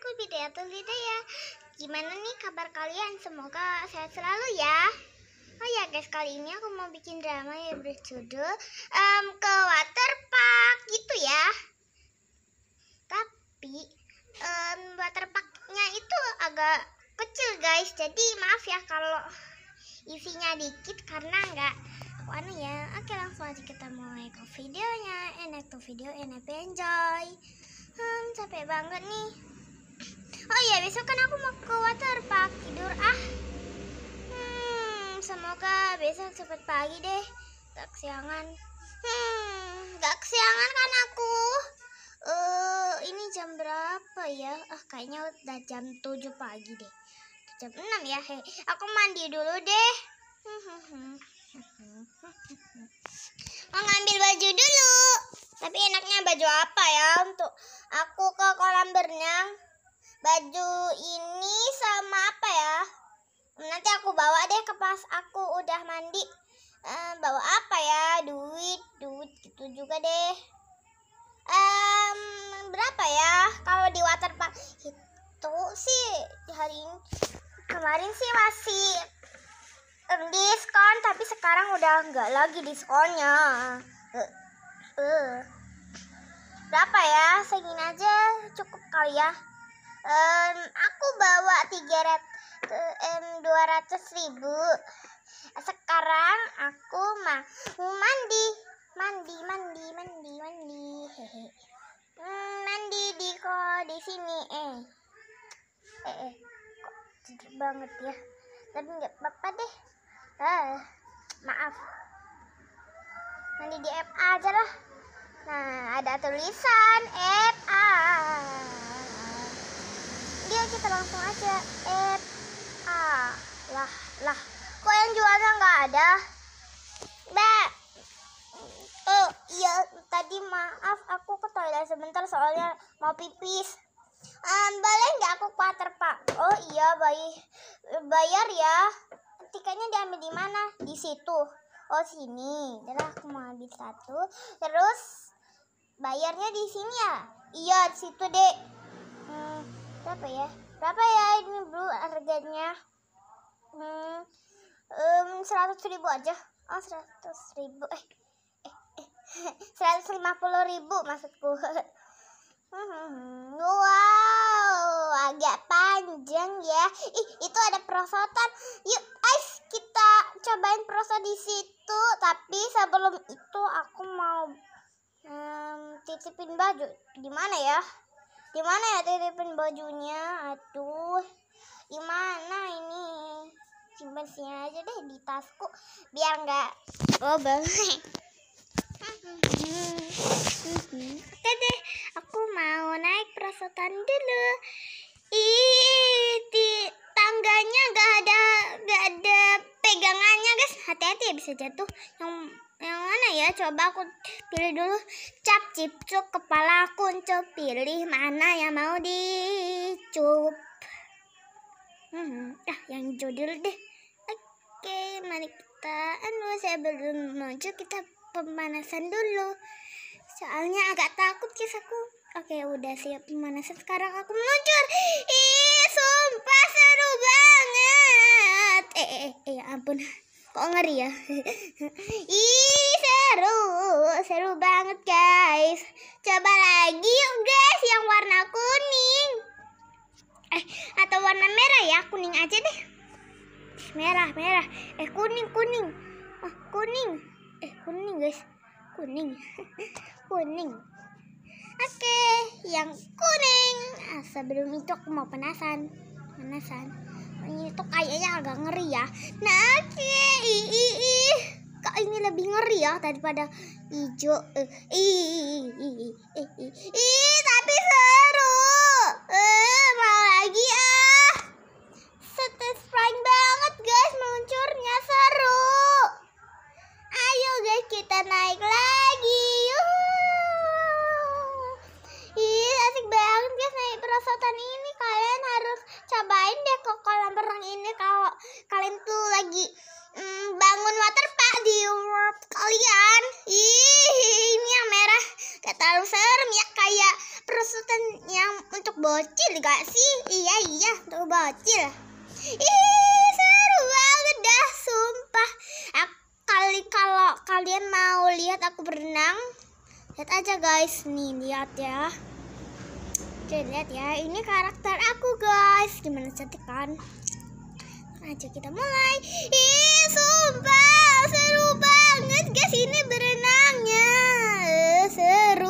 aku ya, beda ya. Gimana nih kabar kalian? Semoga sehat selalu ya. Oh ya guys, kali ini aku mau bikin drama yang berjudul um, ke waterpark gitu ya. Tapi um, waterparknya itu agak kecil guys, jadi maaf ya kalau isinya dikit karena nggak aku ya oke langsung aja kita mulai ke videonya enak tuh video enak enjoy hmm capek banget nih oh iya besok kan aku mau ke waterpark tidur ah hmm semoga besok cepet pagi deh gak kesiangan hmm gak kesiangan kan aku eh uh, ini jam berapa ya ah kayaknya udah jam 7 pagi deh jam 6 ya he, aku mandi dulu deh mau ngambil baju dulu tapi enaknya baju apa ya untuk aku ke kolam berenang baju ini sama apa ya nanti aku bawa deh ke pas aku udah mandi Um, bawa apa ya duit duit gitu juga deh um, berapa ya kalau di waterpark itu sih di hari ini kemarin sih masih um, diskon tapi sekarang udah nggak lagi diskonnya uh, uh. berapa ya segini aja cukup kali ya um, aku bawa 300 um, ratus ribu sekarang aku mau mandi mandi mandi mandi mandi hehe hmm, mandi di ko di sini eh eh, eh. kok jadi banget ya tapi nggak apa-apa deh uh, maaf mandi di app aja lah nah ada tulisan app kita langsung aja eh ah lah lah kok yang jualnya nggak ada mbak oh e, iya tadi maaf aku ke toilet sebentar soalnya mau pipis um, boleh nggak aku kuater pak oh iya bayi bayar ya tiketnya diambil di mana di situ oh sini terus aku mau ambil satu terus bayarnya di sini ya iya di situ dek hmm, apa ya berapa ya ini bro harganya hmm, um, ribu aja oh 100 ribu eh, eh, eh. seratus lima puluh ribu maksudku hmm, hmm, hmm, wow agak panjang ya ih itu ada perosotan yuk guys kita cobain perosot di situ tapi sebelum itu aku mau hmm, titipin baju di mana ya di mana ya titipin bajunya aduh di mana ini simpen sini aja deh di tasku biar nggak oh oke deh aku mau naik perosotan dulu ih di tangganya nggak ada nggak ada pegangannya guys hati-hati ya bisa jatuh yang yang mana ya coba aku pilih dulu cap cip cuk kepala kuncup pilih mana yang mau dicup hmm, ah yang judul deh oke mari kita Anu saya belum muncul kita pemanasan dulu soalnya agak takut kisahku oke udah siap pemanasan sekarang aku meluncur ih sumpah seru banget eh eh eh, eh ya ampun kok ngeri ya ih seru seru banget guys coba lagi yuk guys yang warna kuning eh atau warna merah ya kuning aja deh merah merah eh kuning kuning oh, kuning eh kuning guys kuning kuning oke okay, yang kuning ah, sebelum itu aku mau penasan, penasan ini tuh kayaknya agak ngeri ya. Nah, oke. Okay. Kok ini lebih ngeri ya daripada hijau. ih eh, tapi seru. Eh, mau lagi ah. bocil gak sih? Iya iya tuh bocil. Ih seru banget dah sumpah. Aku, kali kalau kalian mau lihat aku berenang, lihat aja guys nih lihat ya. Oke lihat ya ini karakter aku guys gimana cantik kan? Aja kita mulai. Ih sumpah seru banget guys ini berenangnya eh, seru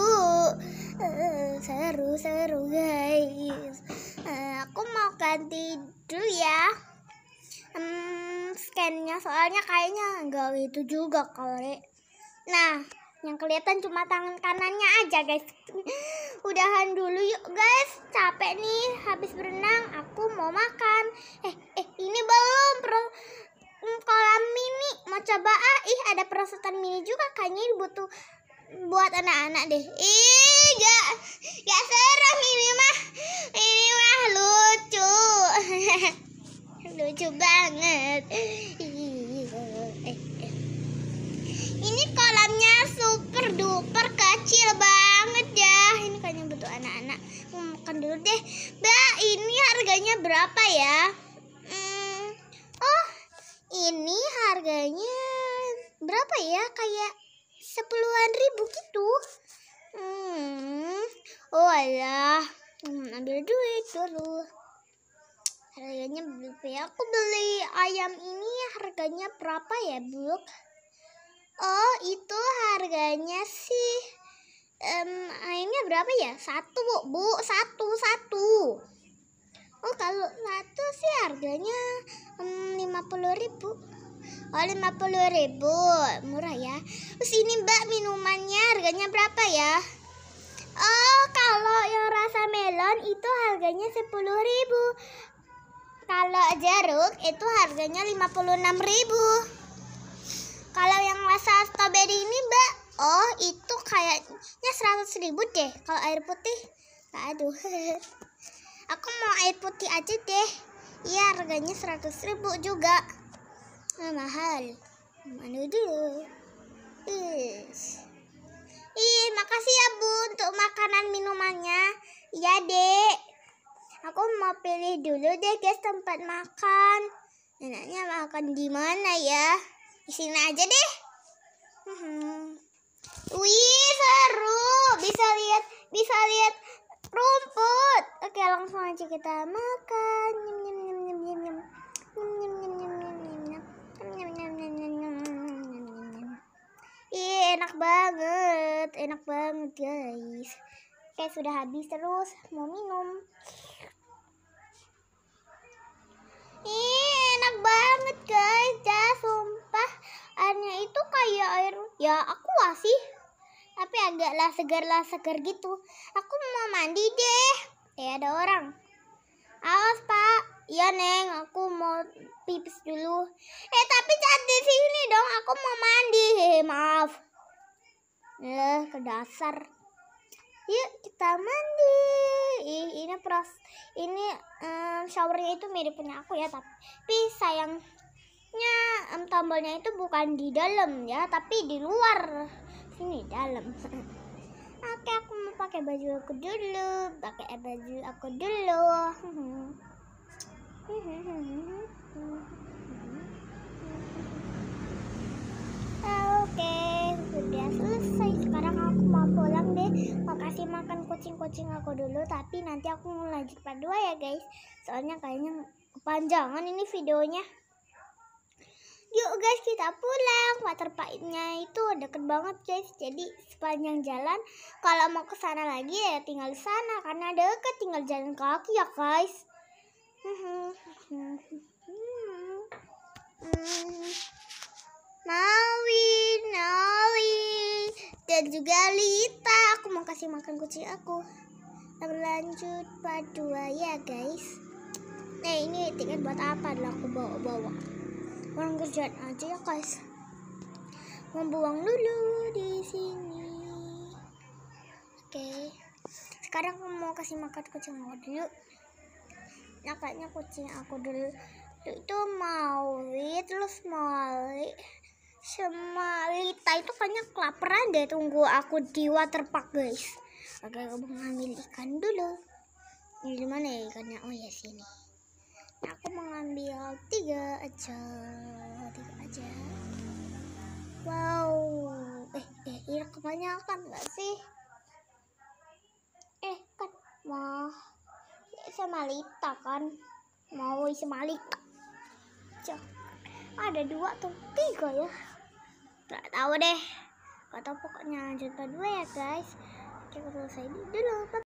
seru guys eh, aku mau ganti dulu ya um, scannya soalnya kayaknya enggak itu juga kali nah yang kelihatan cuma tangan kanannya aja guys udahan dulu yuk guys capek nih habis berenang aku mau makan eh eh ini belum pro mm, kolam mini mau coba ah ih ada perosotan mini juga kayaknya ini butuh buat anak-anak deh ih gak gak serem ini mah ini mah lucu lucu banget ini kolamnya super duper kecil banget ya ini kayaknya butuh anak-anak mau makan dulu deh mbak ini harganya berapa ya hmm, oh ini harganya berapa ya kayak sepuluhan ribu gitu Hmm. Oh ya, ambil duit dulu. Harganya berapa ya? Aku beli ayam ini harganya berapa ya, Bu? Oh, itu harganya sih um, ayamnya berapa ya? Satu, Bu. Bu, satu, satu. Oh, kalau satu sih harganya um, 50 ribu Oh 50 ribu Murah ya Terus ini mbak minumannya harganya berapa ya Oh kalau yang rasa melon itu harganya 10 ribu Kalau jeruk itu harganya 56 ribu Kalau yang rasa strawberry ini mbak Oh itu kayaknya 100 ribu deh Kalau air putih Aduh Aku mau air putih aja deh Iya harganya 100 ribu juga Ah, mahal. Ano dulu? Is. Ih, makasih ya Bu untuk makanan minumannya. Iya, Dek. Aku mau pilih dulu deh guys tempat makan. Enaknya makan di mana ya? Di sini aja deh. Hmm. Wih, seru. Bisa lihat, bisa lihat rumput. Oke, langsung aja kita makan. Nyim, nyim, banget enak banget guys kayak sudah habis terus mau minum Ih, enak banget guys ya sumpah airnya itu kayak air ya aku sih tapi agaklah segar lah segar gitu aku mau mandi deh eh ada orang awas pak Iya neng, aku mau pipis dulu. Eh tapi jangan di sini dong, aku mau mandi. maaf eh ke dasar yuk kita mandi Ih, ini pros ini um, showernya itu mirip punya aku ya tapi sayangnya um, tombolnya itu bukan di dalam ya tapi di luar sini dalam oke aku mau pakai baju aku dulu pakai baju aku dulu kasih makan kucing-kucing aku dulu tapi nanti aku mau lanjut part 2 ya guys soalnya kayaknya kepanjangan ini videonya yuk guys kita pulang waterparknya itu deket banget guys jadi sepanjang jalan kalau mau ke sana lagi ya tinggal di sana karena deket tinggal jalan kaki ya guys Maui, Maui dan juga Lita. Aku mau kasih makan kucing aku. Lanjut part 2 ya guys. Nah ini tiket buat apa? Lah aku bawa-bawa. Orang kerjaan aja ya guys. Membuang dulu di sini. Oke. Okay. Sekarang aku mau kasih makan kucing aku dulu. Nah, kayaknya kucing aku dulu itu mau terus mau sama Lita itu kayaknya kelaparan deh tunggu aku di waterpark guys oke aku mau ikan dulu ini di mana ya ikannya oh ya sini aku mengambil tiga aja tiga aja wow eh eh ini kebanyakan gak sih eh kan mau sama Lita kan mau sama Lita Cok. ada dua atau tiga ya nggak tahu deh atau pokoknya lanjut lupa dua ya guys kita selesai dulu